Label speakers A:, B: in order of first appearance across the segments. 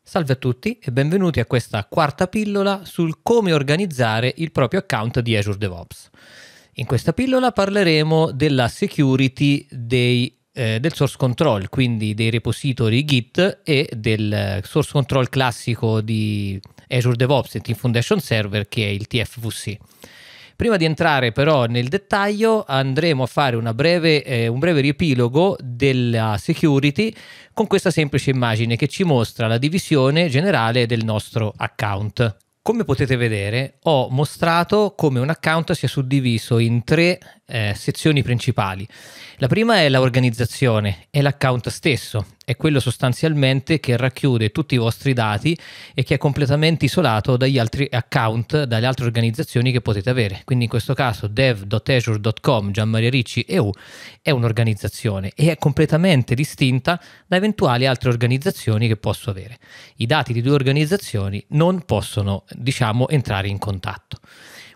A: Salve a tutti e benvenuti a questa quarta pillola sul come organizzare il proprio account di Azure DevOps. In questa pillola parleremo della security dei, eh, del source control, quindi dei repository Git e del source control classico di Azure DevOps e Team Foundation Server che è il TFVC. Prima di entrare però nel dettaglio andremo a fare breve, eh, un breve riepilogo della security con questa semplice immagine che ci mostra la divisione generale del nostro account. Come potete vedere ho mostrato come un account sia suddiviso in tre eh, sezioni principali. La prima è l'organizzazione, è l'account stesso, è quello sostanzialmente che racchiude tutti i vostri dati e che è completamente isolato dagli altri account, dalle altre organizzazioni che potete avere. Quindi in questo caso dev.azure.com, Gianmaria Ricci EU è un'organizzazione e è completamente distinta da eventuali altre organizzazioni che posso avere. I dati di due organizzazioni non possono, diciamo, entrare in contatto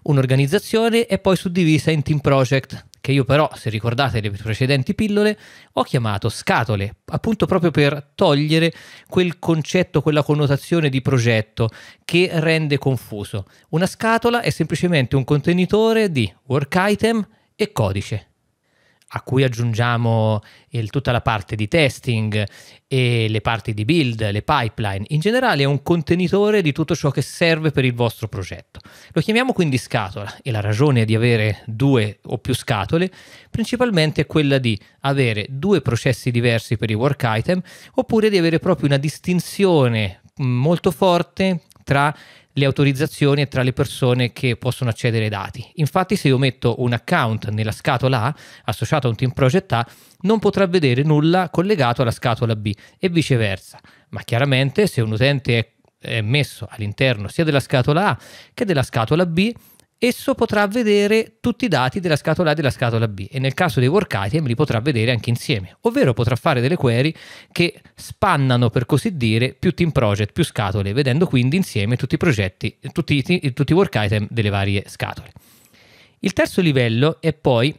A: un'organizzazione è poi suddivisa in team project, che io però, se ricordate le precedenti pillole, ho chiamato scatole, appunto proprio per togliere quel concetto, quella connotazione di progetto che rende confuso. Una scatola è semplicemente un contenitore di work item e codice a cui aggiungiamo il, tutta la parte di testing e le parti di build, le pipeline. In generale è un contenitore di tutto ciò che serve per il vostro progetto. Lo chiamiamo quindi scatola e la ragione di avere due o più scatole principalmente è quella di avere due processi diversi per i work item oppure di avere proprio una distinzione mm, molto forte tra le autorizzazioni e tra le persone che possono accedere ai dati. Infatti se io metto un account nella scatola A associato a un team project A, non potrà vedere nulla collegato alla scatola B e viceversa. Ma chiaramente se un utente è messo all'interno sia della scatola A che della scatola B, esso potrà vedere tutti i dati della scatola A e della scatola B e nel caso dei work item li potrà vedere anche insieme, ovvero potrà fare delle query che spannano per così dire più team project, più scatole, vedendo quindi insieme tutti i progetti, tutti, i work item delle varie scatole. Il terzo livello è poi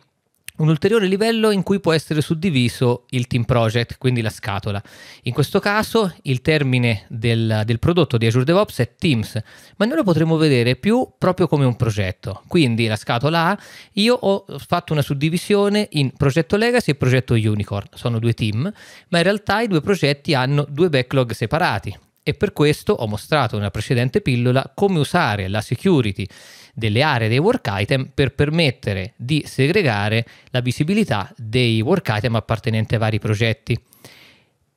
A: un ulteriore livello in cui può essere suddiviso il team project, quindi la scatola. In questo caso il termine del, del, prodotto di Azure DevOps è Teams, ma noi lo potremo vedere più proprio come un progetto. Quindi la scatola A, io ho fatto una suddivisione in progetto Legacy e progetto Unicorn, sono due team, ma in realtà i due progetti hanno due backlog separati e per questo ho mostrato nella precedente pillola come usare la security delle aree dei work item per permettere di segregare la visibilità dei work item appartenenti ai vari progetti.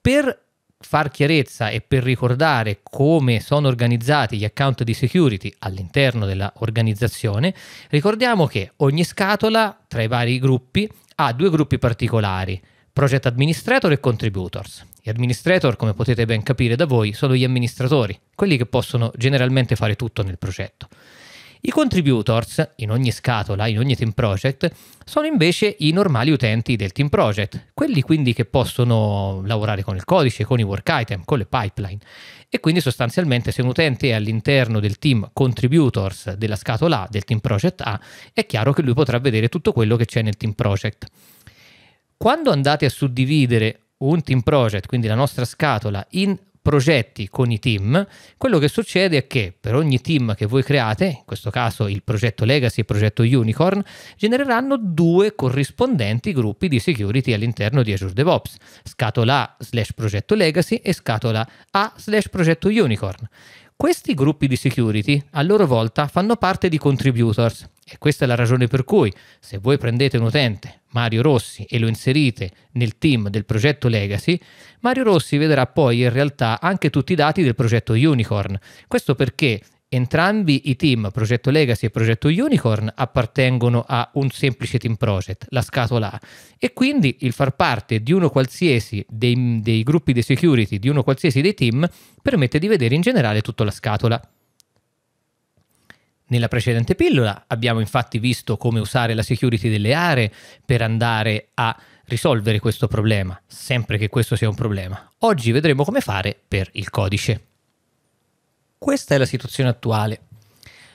A: Per far chiarezza e per ricordare come sono organizzati gli account di security all'interno dell'organizzazione, ricordiamo che ogni scatola tra i vari gruppi ha due gruppi particolari, project administrator e contributors. Gli administrator, come potete ben capire da voi, sono gli amministratori, quelli che possono generalmente fare tutto nel progetto. I contributors, in ogni scatola, in ogni team project, sono invece i normali utenti del team project, quelli quindi che possono lavorare con il codice, con i work item, con le pipeline. E quindi sostanzialmente se un utente è all'interno del team contributors della scatola A, del team project A, è chiaro che lui potrà vedere tutto quello che c'è nel team project. Quando andate a suddividere un team project, quindi la nostra scatola, in progetti con i team, quello che succede è che per ogni team che voi create, in questo caso il progetto Legacy e il progetto Unicorn, genereranno due corrispondenti gruppi di security all'interno di Azure DevOps, scatola A slash progetto Legacy e scatola A slash progetto Unicorn. Questi gruppi di security a loro volta fanno parte di contributors e questa è la ragione per cui se voi prendete un utente, Mario Rossi, e lo inserite nel team del progetto Legacy, Mario Rossi vedrà poi in realtà anche tutti i dati del progetto Unicorn. Questo perché Entrambi i team, Progetto Legacy e Progetto Unicorn, appartengono a un semplice team project, la scatola A, e quindi il far parte di uno qualsiasi dei, dei gruppi di security, di uno qualsiasi dei team, permette di vedere in generale tutta la scatola. Nella precedente pillola abbiamo infatti visto come usare la security delle aree per andare a risolvere questo problema, sempre che questo sia un problema. Oggi vedremo come fare per il codice. Questa è la situazione attuale.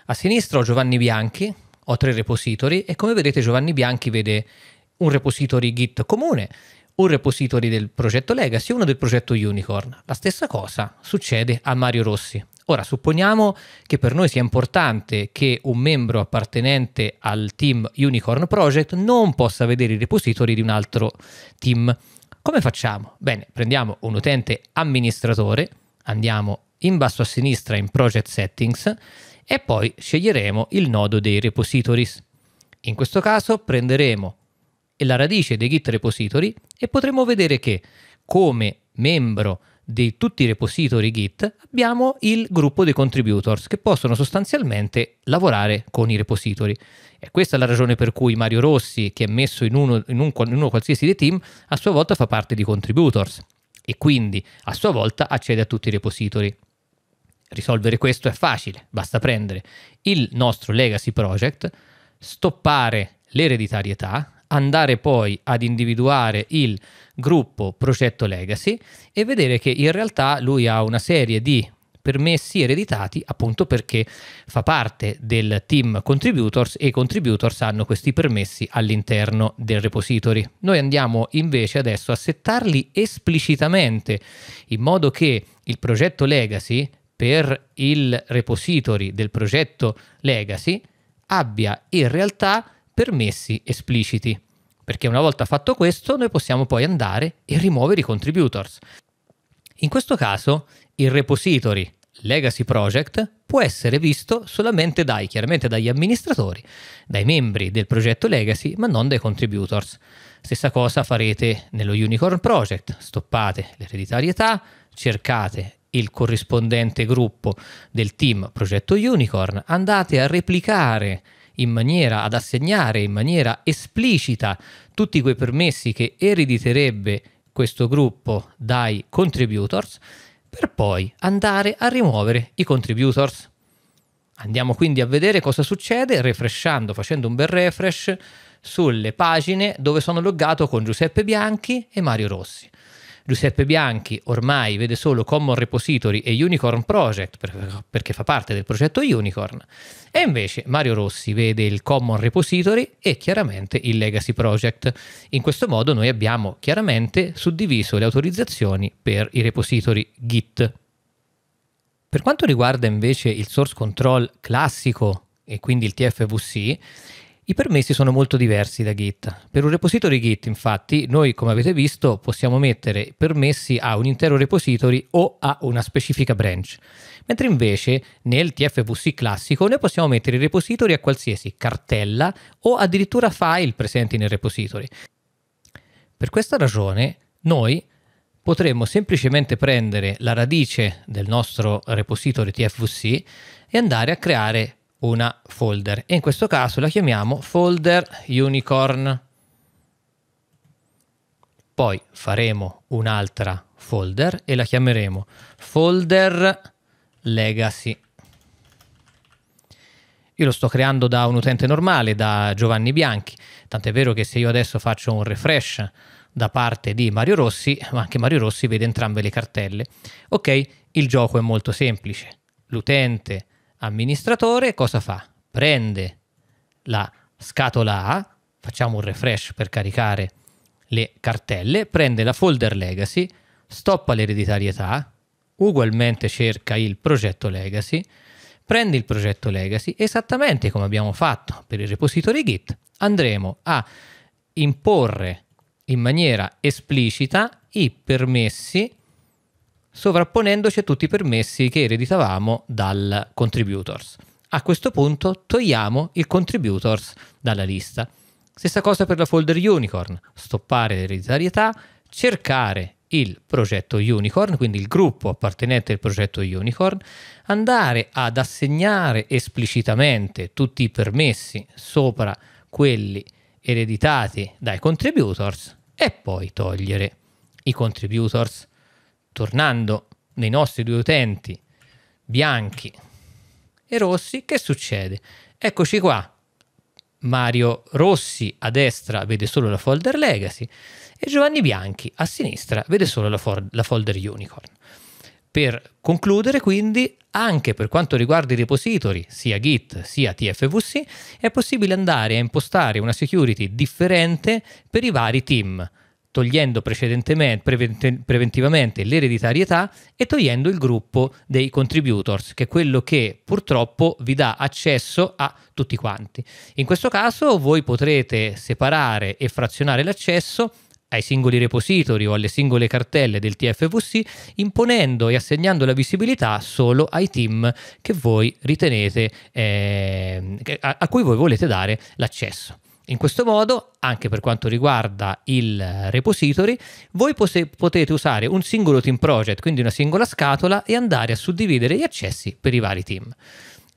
A: A sinistra ho Giovanni Bianchi, ho tre repository e come vedete Giovanni Bianchi vede un repository Git comune, un repository del progetto Legacy e uno del progetto Unicorn. La stessa cosa succede a Mario Rossi. Ora, supponiamo che per noi sia importante che un membro appartenente al team Unicorn Project non possa vedere i repository di un altro team. Come facciamo? Bene, prendiamo un utente amministratore, andiamo in basso a sinistra in Project Settings e poi sceglieremo il nodo dei repositories. In questo caso prenderemo la radice dei git repository e potremo vedere che come membro di tutti i repository git abbiamo il gruppo dei contributors che possono sostanzialmente lavorare con i repository e questa è la ragione per cui Mario Rossi che è messo in uno, in un, in uno qualsiasi dei team a sua volta fa parte di contributors e quindi a sua volta accede a tutti i repository risolvere questo è facile, basta prendere il nostro legacy project, stoppare l'ereditarietà, andare poi ad individuare il gruppo progetto legacy e vedere che in realtà lui ha una serie di permessi ereditati appunto perché fa parte del team contributors e i contributors hanno questi permessi all'interno del repository. Noi andiamo invece adesso a settarli esplicitamente in modo che il progetto legacy per il repository del progetto legacy abbia in realtà permessi espliciti. Perché una volta fatto questo, noi possiamo poi andare e rimuovere i contributors. In questo caso, il repository legacy project può essere visto solamente dai, chiaramente dagli amministratori, dai membri del progetto legacy, ma non dai contributors. Stessa cosa farete nello Unicorn Project, stoppate l'ereditarietà, cercate il corrispondente gruppo del team Progetto Unicorn, andate a replicare in maniera ad assegnare in maniera esplicita tutti quei permessi che erediterebbe questo gruppo dai contributors per poi andare a rimuovere i contributors. Andiamo quindi a vedere cosa succede refreshando, facendo un bel refresh sulle pagine dove sono loggato con Giuseppe Bianchi e Mario Rossi. Giuseppe Bianchi ormai vede solo Common Repository e Unicorn Project perché fa parte del progetto Unicorn e invece Mario Rossi vede il Common Repository e chiaramente il Legacy Project. In questo modo noi abbiamo chiaramente suddiviso le autorizzazioni per i repository Git. Per quanto riguarda invece il source control classico e quindi il TFVC, i permessi sono molto diversi da Git. Per un repository Git, infatti, noi, come avete visto, possiamo mettere permessi a un intero repository o a una specifica branch. Mentre invece nel TFVC classico noi possiamo mettere i repository a qualsiasi cartella o addirittura file presenti nel repository. Per questa ragione, noi potremmo semplicemente prendere la radice del nostro repository TFVC e andare a creare una folder e in questo caso la chiamiamo folder unicorn. Poi faremo un'altra folder e la chiameremo folder legacy. Io lo sto creando da un utente normale, da Giovanni Bianchi, tant'è vero che se io adesso faccio un refresh da parte di Mario Rossi, ma anche Mario Rossi vede entrambe le cartelle. Ok, il gioco è molto semplice. L'utente amministratore cosa fa? Prende la scatola A, facciamo un refresh per caricare le cartelle, prende la folder legacy, stoppa l'ereditarietà, ugualmente cerca il progetto legacy, prende il progetto legacy, esattamente come abbiamo fatto per il repository git, andremo a imporre in maniera esplicita i permessi sovrapponendoci a tutti i permessi che ereditavamo dal contributors. A questo punto togliamo il contributors dalla lista. Stessa cosa per la folder unicorn, stoppare l'ereditarietà, cercare il progetto unicorn, quindi il gruppo appartenente al progetto unicorn, andare ad assegnare esplicitamente tutti i permessi sopra quelli ereditati dai contributors e poi togliere i contributors tornando nei nostri due utenti bianchi e rossi, che succede? Eccoci qua. Mario Rossi a destra vede solo la folder Legacy e Giovanni Bianchi a sinistra vede solo la, for- la folder Unicorn. Per concludere, quindi, anche per quanto riguarda i repository, sia Git sia TFVC, è possibile andare a impostare una security differente per i vari team togliendo preventivamente l'ereditarietà e togliendo il gruppo dei contributors, che è quello che purtroppo vi dà accesso a tutti quanti. In questo caso voi potrete separare e frazionare l'accesso ai singoli repository o alle singole cartelle del TFVC, imponendo e assegnando la visibilità solo ai team che voi ritenete eh, a, a cui voi volete dare l'accesso. In questo modo, anche per quanto riguarda il repository, voi pose- potete usare un singolo team project, quindi una singola scatola, e andare a suddividere gli accessi per i vari team.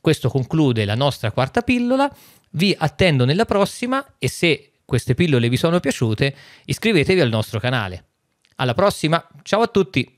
A: Questo conclude la nostra quarta pillola. Vi attendo nella prossima e se queste pillole vi sono piaciute, iscrivetevi al nostro canale. Alla prossima, ciao a tutti!